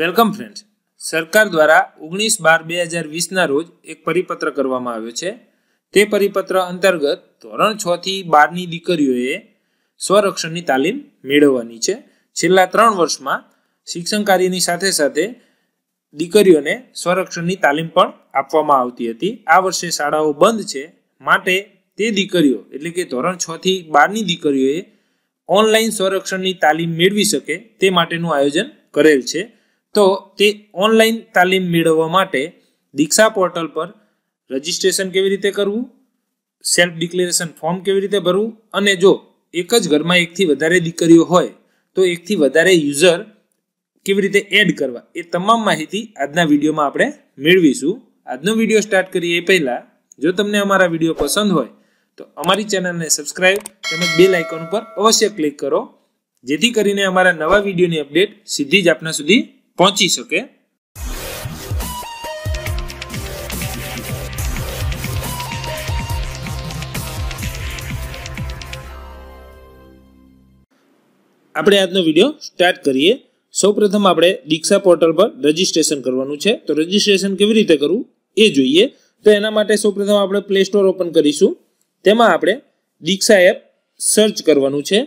welcome friends સરકાર દ્વારા ઓગણીસ બાર બે હજાર વીસના રોજ એક પરિપત્ર કરવામાં આવ્યો છે તે પરિપત્ર અંતર્ગત ધોરણ છ થી બારની દીકરીઓએ સ્વરક્ષણની તાલીમ મેળવવાની છે છેલ્લા ત્રણ વર્ષમાં શિક્ષણ કાર્યની સાથે સાથે દીકરીઓને સ્વરક્ષણની તાલીમ પણ આપવામાં આવતી હતી આ વર્ષે શાળાઓ બંધ છે માટે તે દીકરીઓ એટલે કે ધોરણ છ થી બારની દીકરીઓએ ઓનલાઈન સ્વરક્ષણની તાલીમ મેળવી શકે તે માટેનું આયોજન કરેલ છે તો તે ઓનલાઈન તાલીમ મેળવવા માટે દીક્ષા પોર્ટલ પર રજિસ્ટ્રેશન કેવી રીતે કરવું સેલ્ફ ડિક્લેરેશન ફોર્મ કેવી રીતે ભરવું અને જો એક જ ઘરમાં એકથી વધારે દીકરીઓ હોય તો એકથી વધારે યુઝર કેવી રીતે એડ કરવા એ તમામ માહિતી આજના વિડીયોમાં આપણે મેળવીશું આજનો વિડીયો સ્ટાર્ટ કરીએ એ પહેલાં જો તમને અમારા વિડીયો પસંદ હોય તો અમારી ચેનલને સબસ્ક્રાઇબ તેમજ બે આઇકોન ઉપર અવશ્ય ક્લિક કરો જેથી કરીને અમારા નવા વિડીયોની અપડેટ સીધી જ આપના સુધી પહોંચી શકે આપણે આજનો વિડીયો સ્ટાર્ટ કરીએ સૌપ્રથમ આપણે દીક્ષા પોર્ટલ પર રજીસ્ટ્રેશન કરવાનું છે તો રજીસ્ટ્રેશન કેવી રીતે કરવું એ જોઈએ તો એના માટે સૌપ્રથમ આપણે પ્લે સ્ટોર ઓપન કરીશું તેમાં આપણે દીક્ષા એપ સર્ચ કરવાનું છે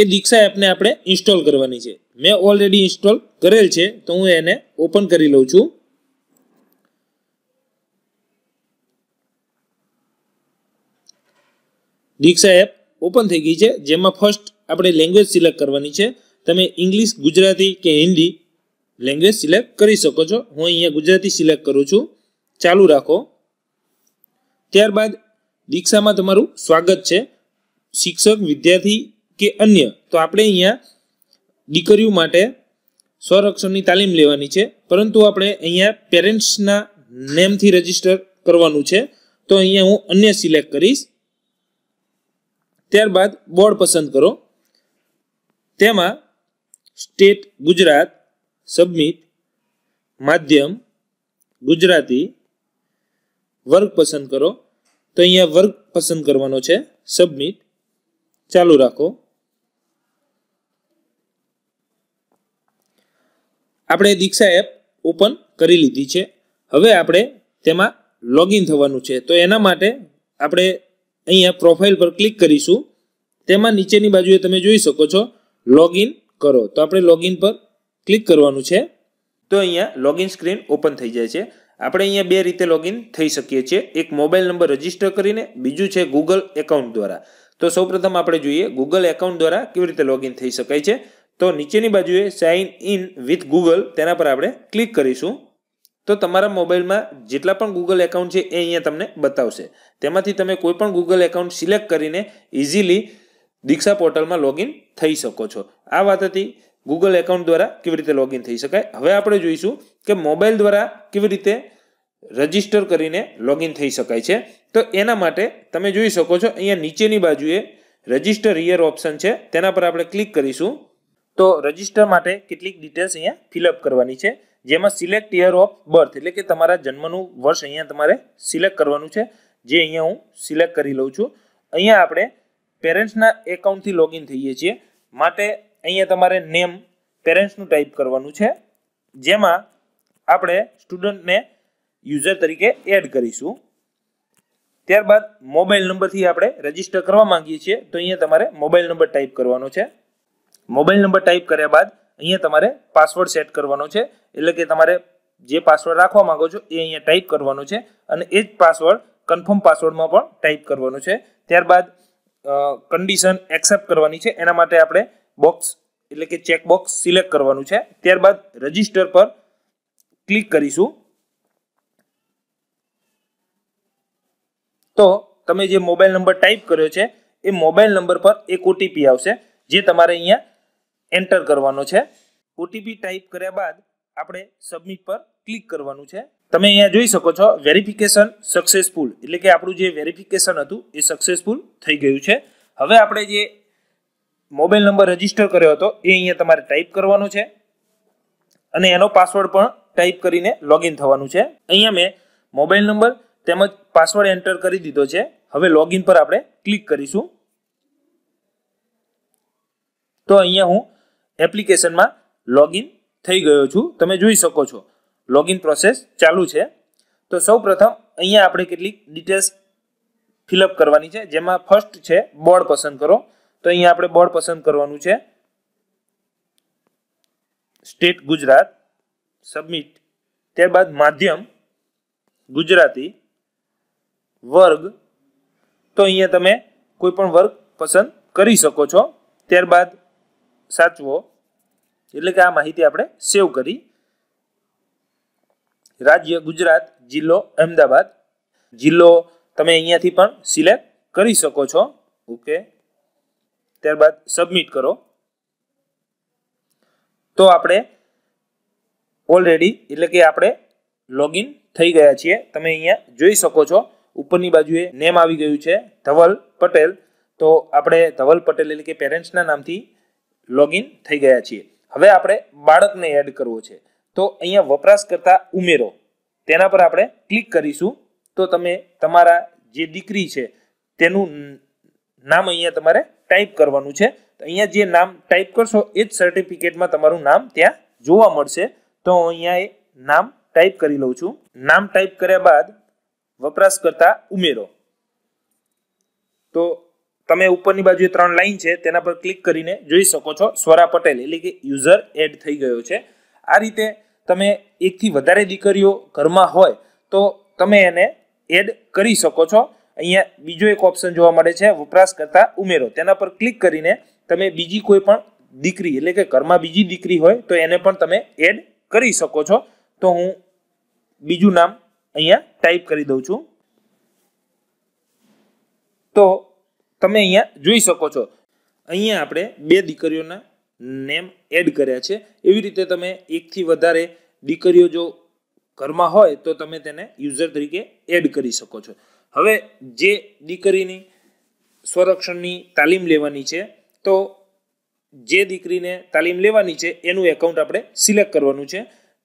એ દીક્ષા એપને આપણે ઇન્સ્ટોલ કરવાની છે મેં ઓલરેડી ઇન્સ્ટોલ કરેલ છે તો હું એને ઓપન કરી લઉં છું દીક્ષા એપ ઓપન થઈ ગઈ છે જેમાં ફર્સ્ટ આપણે લેંગ્વેજ સિલેક્ટ કરવાની છે તમે ઇંગ્લિશ ગુજરાતી કે હિન્દી લેંગ્વેજ સિલેક્ટ કરી શકો છો હું અહીંયા ગુજરાતી સિલેક્ટ કરું છું ચાલુ રાખો ત્યારબાદ દીક્ષામાં તમારું સ્વાગત છે શિક્ષક વિદ્યાર્થી કે અન્ય તો આપણે અહીંયા દીકરીઓ માટે સ્વરક્ષણની તાલીમ લેવાની છે પરંતુ આપણે અહીંયા પેરેન્ટ્સના નેમથી રજીસ્ટર કરવાનું છે તો અહીંયા હું અન્ય સિલેક્ટ કરીશ ત્યારબાદ બોર્ડ પસંદ કરો તેમાં સ્ટેટ ગુજરાત સબમિટ માધ્યમ ગુજરાતી વર્ગ પસંદ કરો તો અહીંયા વર્ગ પસંદ કરવાનો છે સબમિટ ચાલુ રાખો આપણે દીક્ષા એપ ઓપન કરી લીધી છે હવે આપણે તેમાં લોગિન થવાનું છે તો એના માટે આપણે અહીંયા પ્રોફાઇલ પર ક્લિક કરીશું તેમાં નીચેની બાજુએ તમે જોઈ શકો છો લોગિન કરો તો આપણે લોગિન પર ક્લિક કરવાનું છે તો અહીંયા લોગિન સ્ક્રીન ઓપન થઈ જાય છે આપણે અહીંયા બે રીતે લોગિન થઈ શકીએ છીએ એક મોબાઈલ નંબર રજીસ્ટર કરીને બીજું છે ગૂગલ એકાઉન્ટ દ્વારા તો સૌપ્રથમ આપણે જોઈએ ગૂગલ એકાઉન્ટ દ્વારા કેવી રીતે લોગિન થઈ શકાય છે તો નીચેની બાજુએ સાઇન ઇન વિથ ગૂગલ તેના પર આપણે ક્લિક કરીશું તો તમારા મોબાઈલમાં જેટલા પણ ગૂગલ એકાઉન્ટ છે એ અહીંયા તમને બતાવશે તેમાંથી તમે કોઈ પણ ગૂગલ એકાઉન્ટ સિલેક્ટ કરીને ઇઝીલી દીક્ષા પોર્ટલમાં લોગિન થઈ શકો છો આ વાત હતી ગૂગલ એકાઉન્ટ દ્વારા કેવી રીતે લોગિન થઈ શકાય હવે આપણે જોઈશું કે મોબાઈલ દ્વારા કેવી રીતે રજીસ્ટર કરીને લોગિન થઈ શકાય છે તો એના માટે તમે જોઈ શકો છો અહીંયા નીચેની બાજુએ રજીસ્ટર હિયર ઓપ્શન છે તેના પર આપણે ક્લિક કરીશું તો રજિસ્ટર માટે કેટલીક ડિટેલ્સ અહીંયા ફિલઅપ કરવાની છે જેમાં સિલેક્ટ યર ઓફ બર્થ એટલે કે તમારા જન્મનું વર્ષ અહીંયા તમારે સિલેક્ટ કરવાનું છે જે અહીંયા હું સિલેક્ટ કરી લઉં છું અહીંયા આપણે પેરેન્ટ્સના એકાઉન્ટથી લોગિન થઈએ છીએ માટે અહીંયા તમારે નેમ પેરેન્ટ્સનું ટાઈપ કરવાનું છે જેમાં આપણે સ્ટુડન્ટને યુઝર તરીકે એડ કરીશું ત્યારબાદ મોબાઈલ નંબરથી આપણે રજીસ્ટર કરવા માંગીએ છીએ તો અહીંયા તમારે મોબાઈલ નંબર ટાઈપ કરવાનો છે મોબાઈલ નંબર ટાઈપ કર્યા બાદ અહીંયા તમારે પાસવર્ડ સેટ કરવાનો છે એટલે કે તમારે જે પાસવર્ડ રાખવા માંગો છો એ અહીંયા ટાઈપ કરવાનો છે અને એ જ પાસવર્ડ કન્ફર્મ પાસવર્ડમાં પણ ટાઈપ કરવાનો છે ત્યારબાદ કન્ડિશન એક્સેપ્ટ કરવાની છે એના માટે આપણે બોક્સ એટલે કે ચેકબોક્સ સિલેક્ટ કરવાનું છે ત્યારબાદ રજીસ્ટર પર ક્લિક કરીશું તો તમે જે મોબાઈલ નંબર ટાઈપ કર્યો છે એ મોબાઈલ નંબર પર એક ઓટીપી આવશે જે તમારે અહીંયા એન્ટર કરવાનો છે ઓટીપી ટાઈપ કર્યા બાદ આપણે સબમિટ પર ક્લિક કરવાનું છે તમે અહીંયા જોઈ શકો છો વેરિફિકેશન સક્સેસફુલ એટલે કે આપણું જે વેરિફિકેશન હતું એ સક્સેસફુલ થઈ ગયું છે હવે આપણે જે મોબાઈલ નંબર રજીસ્ટર કર્યો હતો એ અહીંયા તમારે ટાઈપ કરવાનો છે અને એનો પાસવર્ડ પણ ટાઈપ કરીને લોગિન થવાનું છે અહીંયા મેં મોબાઈલ નંબર તેમજ પાસવર્ડ એન્ટર કરી દીધો છે હવે લોગિન પર આપણે ક્લિક કરીશું તો અહીંયા હું એપ્લિકેશનમાં લોગિન થઈ ગયો છું તમે જોઈ શકો છો લોગિન પ્રોસેસ ચાલુ છે તો સૌ પ્રથમ અહીંયા આપણે કેટલીક ડિટેલ્સ ફિલઅપ કરવાની છે જેમાં ફર્સ્ટ છે બોર્ડ પસંદ કરો તો અહીંયા આપણે બોર્ડ પસંદ કરવાનું છે સ્ટેટ ગુજરાત સબમિટ ત્યારબાદ માધ્યમ ગુજરાતી વર્ગ તો અહીંયા તમે કોઈ પણ વર્ગ પસંદ કરી શકો છો ત્યારબાદ સાચવો એટલે કે આ માહિતી આપણે સેવ કરી રાજ્ય ગુજરાત જિલ્લો અહેમદાબાદ જિલ્લો તમે અહીંયાથી પણ સિલેક્ટ કરી શકો છો ઓકે ત્યારબાદ સબમિટ કરો તો આપણે ઓલરેડી એટલે કે આપણે લોગિન થઈ ગયા છીએ તમે અહીંયા જોઈ શકો છો ઉપરની બાજુએ નેમ આવી ગયું છે ધવલ પટેલ તો આપણે ધવલ પટેલ એટલે કે પેરેન્ટ્સના નામથી લોગિન થઈ ગયા છીએ હવે આપણે બાળકને એડ કરવો છે તો અહીંયા વપરાશકર્તા ઉમેરો તેના પર આપણે ક્લિક કરીશું તો તમે તમારા જે દીકરી છે તેનું નામ અહીંયા તમારે ટાઈપ કરવાનું છે અહીંયા જે નામ ટાઈપ કરશો એ જ સર્ટિફિકેટમાં તમારું નામ ત્યાં જોવા મળશે તો હું અહીંયા એ નામ ટાઈપ કરી લઉં છું નામ ટાઈપ કર્યા બાદ વપરાશકર્તા ઉમેરો તો તમે ઉપરની બાજુ ત્રણ લાઈન છે તેના પર ક્લિક કરીને જોઈ શકો છો સ્વરા પટેલ એટલે કે યુઝર એડ થઈ ગયો છે આ રીતે તમે એકથી વધારે દીકરીઓ ઘરમાં હોય તો તમે એને એડ કરી શકો છો અહીંયા બીજો એક ઓપ્શન જોવા મળે છે વપરાશકર્તા ઉમેરો તેના પર ક્લિક કરીને તમે બીજી કોઈ પણ દીકરી એટલે કે ઘરમાં બીજી દીકરી હોય તો એને પણ તમે એડ કરી શકો છો તો હું બીજું નામ અહીંયા ટાઈપ કરી દઉં છું તો તમે અહીંયા જોઈ શકો છો અહીંયા આપણે બે દીકરીઓના નેમ એડ કર્યા છે એવી રીતે તમે એકથી વધારે દીકરીઓ જો ઘરમાં હોય તો તમે તેને યુઝર તરીકે એડ કરી શકો છો હવે જે દીકરીની સ્વરક્ષણની તાલીમ લેવાની છે તો જે દીકરીને તાલીમ લેવાની છે એનું એકાઉન્ટ આપણે સિલેક્ટ કરવાનું છે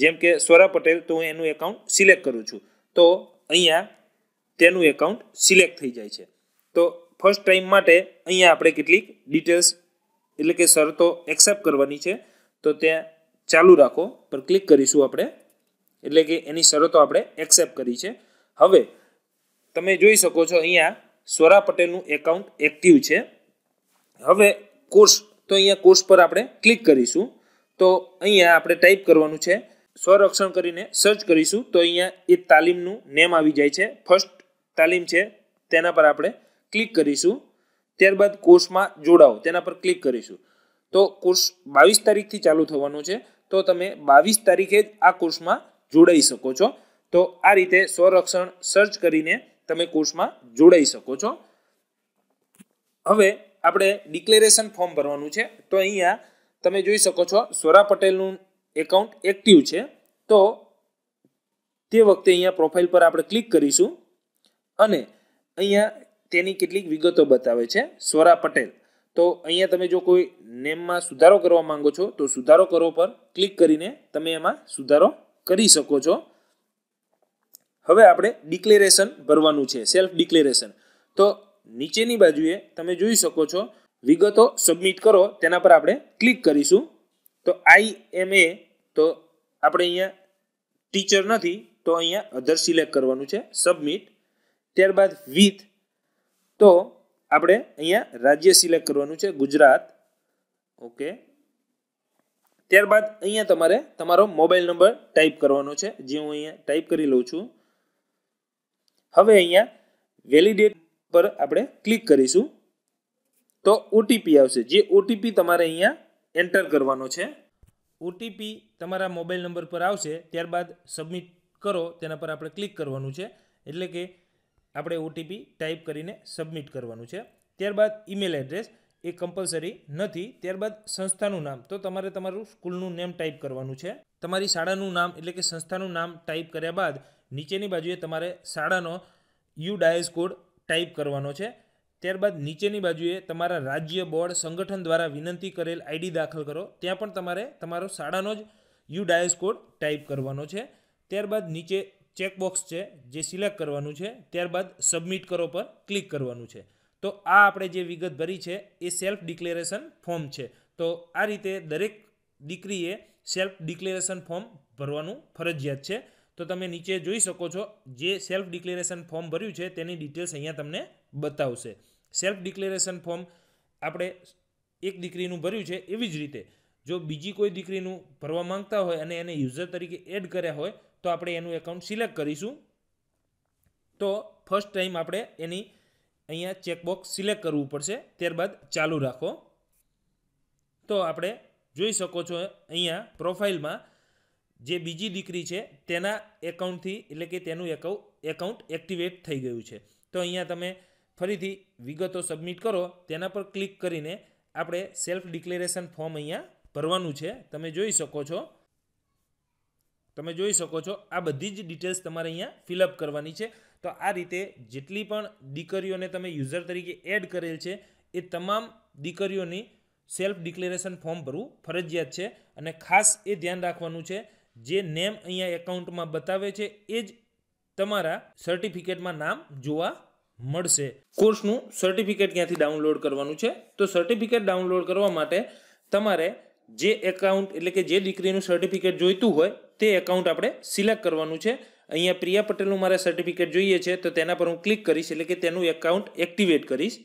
જેમ કે સ્વરા પટેલ તો હું એનું એકાઉન્ટ સિલેક્ટ કરું છું તો અહીંયા તેનું એકાઉન્ટ સિલેક્ટ થઈ જાય છે તો ફર્સ્ટ ટાઈમ માટે અહીંયા આપણે કેટલીક ડિટેલ્સ એટલે કે શરતો એક્સેપ્ટ કરવાની છે તો ત્યાં ચાલુ રાખો પર ક્લિક કરીશું આપણે એટલે કે એની શરતો આપણે એક્સેપ્ટ કરી છે હવે તમે જોઈ શકો છો અહીંયા સ્વરા પટેલનું એકાઉન્ટ એક્ટિવ છે હવે કોર્સ તો અહીંયા કોર્સ પર આપણે ક્લિક કરીશું તો અહીંયા આપણે ટાઈપ કરવાનું છે સ્વરક્ષણ કરીને સર્ચ કરીશું તો અહીંયા એ તાલીમનું નેમ આવી જાય છે ફર્સ્ટ તાલીમ છે તેના પર આપણે ક્લિક કરીશું ત્યારબાદ કોર્સમાં જોડાઓ તેના પર ક્લિક કરીશું તો કોર્સ બાવીસ તારીખથી ચાલુ થવાનો છે તો તમે બાવીસ તારીખે જ આ કોર્સમાં જોડાઈ શકો છો તો આ રીતે સ્વરક્ષણ સર્ચ કરીને તમે કોર્સમાં જોડાઈ શકો છો હવે આપણે ડિક્લેરેશન ફોર્મ ભરવાનું છે તો અહીંયા તમે જોઈ શકો છો સ્વરા પટેલનું એકાઉન્ટ એક્ટિવ છે તો તે વખતે અહીંયા પ્રોફાઇલ પર આપણે ક્લિક કરીશું અને અહીંયા તેની કેટલીક વિગતો બતાવે છે સ્વરા પટેલ તો અહીંયા તમે જો કોઈ નેમમાં સુધારો કરવા માંગો છો તો સુધારો કરો પર ક્લિક કરીને તમે એમાં સુધારો કરી શકો છો હવે આપણે ડિક્લેરેશન ભરવાનું છે સેલ્ફ ડિક્લેરેશન તો નીચેની બાજુએ તમે જોઈ શકો છો વિગતો સબમિટ કરો તેના પર આપણે ક્લિક કરીશું તો આઈ એમ એ તો આપણે અહીંયા ટીચર નથી તો અહીંયા અધર સિલેક્ટ કરવાનું છે સબમિટ ત્યારબાદ વિથ તો આપણે અહીંયા રાજ્ય સિલેક્ટ કરવાનું છે ગુજરાત ઓકે ત્યારબાદ અહીંયા તમારે તમારો મોબાઈલ નંબર ટાઈપ કરવાનો છે જે હું અહીંયા ટાઈપ કરી લઉં છું હવે અહીંયા વેલિડેટ પર આપણે ક્લિક કરીશું તો ઓટીપી આવશે જે ઓટીપી તમારે અહીંયા એન્ટર કરવાનો છે ઓટીપી તમારા મોબાઈલ નંબર પર આવશે ત્યારબાદ સબમિટ કરો તેના પર આપણે ક્લિક કરવાનું છે એટલે કે આપણે ઓટીપી ટાઈપ કરીને સબમિટ કરવાનું છે ત્યારબાદ ઈમેલ એડ્રેસ એ કમ્પલસરી નથી ત્યારબાદ સંસ્થાનું નામ તો તમારે તમારું સ્કૂલનું નેમ ટાઈપ કરવાનું છે તમારી શાળાનું નામ એટલે કે સંસ્થાનું નામ ટાઈપ કર્યા બાદ નીચેની બાજુએ તમારે શાળાનો યુ ડાયસ કોડ ટાઈપ કરવાનો છે ત્યારબાદ નીચેની બાજુએ તમારા રાજ્ય બોર્ડ સંગઠન દ્વારા વિનંતી કરેલ આઈડી દાખલ કરો ત્યાં પણ તમારે તમારો શાળાનો જ યુ ડાયસ કોડ ટાઈપ કરવાનો છે ત્યારબાદ નીચે ચેકબોક્સ છે જે સિલેક્ટ કરવાનું છે ત્યારબાદ સબમિટ કરો પર ક્લિક કરવાનું છે તો આ આપણે જે વિગત ભરી છે એ સેલ્ફ ડિક્લેરેશન ફોર્મ છે તો આ રીતે દરેક દીકરીએ સેલ્ફ ડિક્લેરેશન ફોર્મ ભરવાનું ફરજિયાત છે તો તમે નીચે જોઈ શકો છો જે સેલ્ફ ડિક્લેરેશન ફોર્મ ભર્યું છે તેની ડિટેલ્સ અહીંયા તમને બતાવશે સેલ્ફ ડિક્લેરેશન ફોર્મ આપણે એક દીકરીનું ભર્યું છે એવી જ રીતે જો બીજી કોઈ દીકરીનું ભરવા માંગતા હોય અને એને યુઝર તરીકે એડ કર્યા હોય તો આપણે એનું એકાઉન્ટ સિલેક્ટ કરીશું તો ફર્સ્ટ ટાઈમ આપણે એની અહીંયા ચેકબોક્સ સિલેક્ટ કરવું પડશે ત્યારબાદ ચાલુ રાખો તો આપણે જોઈ શકો છો અહીંયા પ્રોફાઇલમાં જે બીજી દીકરી છે તેના એકાઉન્ટથી એટલે કે તેનું એકાઉ એકાઉન્ટ એક્ટિવેટ થઈ ગયું છે તો અહીંયા તમે ફરીથી વિગતો સબમિટ કરો તેના પર ક્લિક કરીને આપણે સેલ્ફ ડિક્લેરેશન ફોર્મ અહીંયા ભરવાનું છે તમે જોઈ શકો છો તમે જોઈ શકો છો આ બધી જ ડિટેલ્સ તમારે અહીંયા ફિલઅપ કરવાની છે તો આ રીતે જેટલી પણ દીકરીઓને તમે યુઝર તરીકે એડ કરેલ છે એ તમામ દીકરીઓની સેલ્ફ ડિક્લેરેશન ફોર્મ ભરવું ફરજિયાત છે અને ખાસ એ ધ્યાન રાખવાનું છે જે નેમ અહીંયા એકાઉન્ટમાં બતાવે છે એ જ તમારા સર્ટિફિકેટમાં નામ જોવા મળશે કોર્સનું સર્ટિફિકેટ ક્યાંથી ડાઉનલોડ કરવાનું છે તો સર્ટિફિકેટ ડાઉનલોડ કરવા માટે તમારે જે એકાઉન્ટ એટલે કે જે દીકરીનું સર્ટિફિકેટ જોઈતું હોય તે એકાઉન્ટ આપણે સિલેક્ટ કરવાનું છે અહીંયા પ્રિયા પટેલનું મારે સર્ટિફિકેટ જોઈએ છે તો તેના પર હું ક્લિક કરીશ એટલે કે તેનું એકાઉન્ટ એક્ટિવેટ કરીશ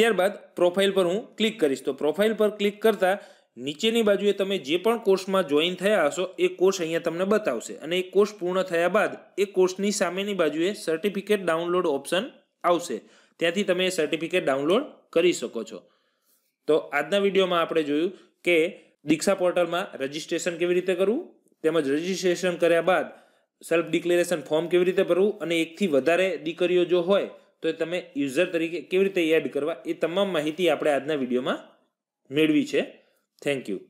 ત્યારબાદ પ્રોફાઇલ પર હું ક્લિક કરીશ તો પ્રોફાઇલ પર ક્લિક કરતાં નીચેની બાજુએ તમે જે પણ કોર્સમાં જોઈન થયા હશો એ કોર્સ અહીંયા તમને બતાવશે અને એ કોર્સ પૂર્ણ થયા બાદ એ કોર્સની સામેની બાજુએ સર્ટિફિકેટ ડાઉનલોડ ઓપ્શન આવશે ત્યાંથી તમે એ સર્ટિફિકેટ ડાઉનલોડ કરી શકો છો તો આજના વિડીયોમાં આપણે જોયું કે દીક્ષા પોર્ટલમાં રજીસ્ટ્રેશન કેવી રીતે કરવું તેમજ રજીસ્ટ્રેશન કર્યા બાદ સેલ્ફ ડિક્લેરેશન ફોર્મ કેવી રીતે ભરવું અને એકથી વધારે દીકરીઓ જો હોય તો તમે યુઝર તરીકે કેવી રીતે એડ કરવા એ તમામ માહિતી આપણે આજના વિડીયોમાં મેળવી છે થેન્ક યુ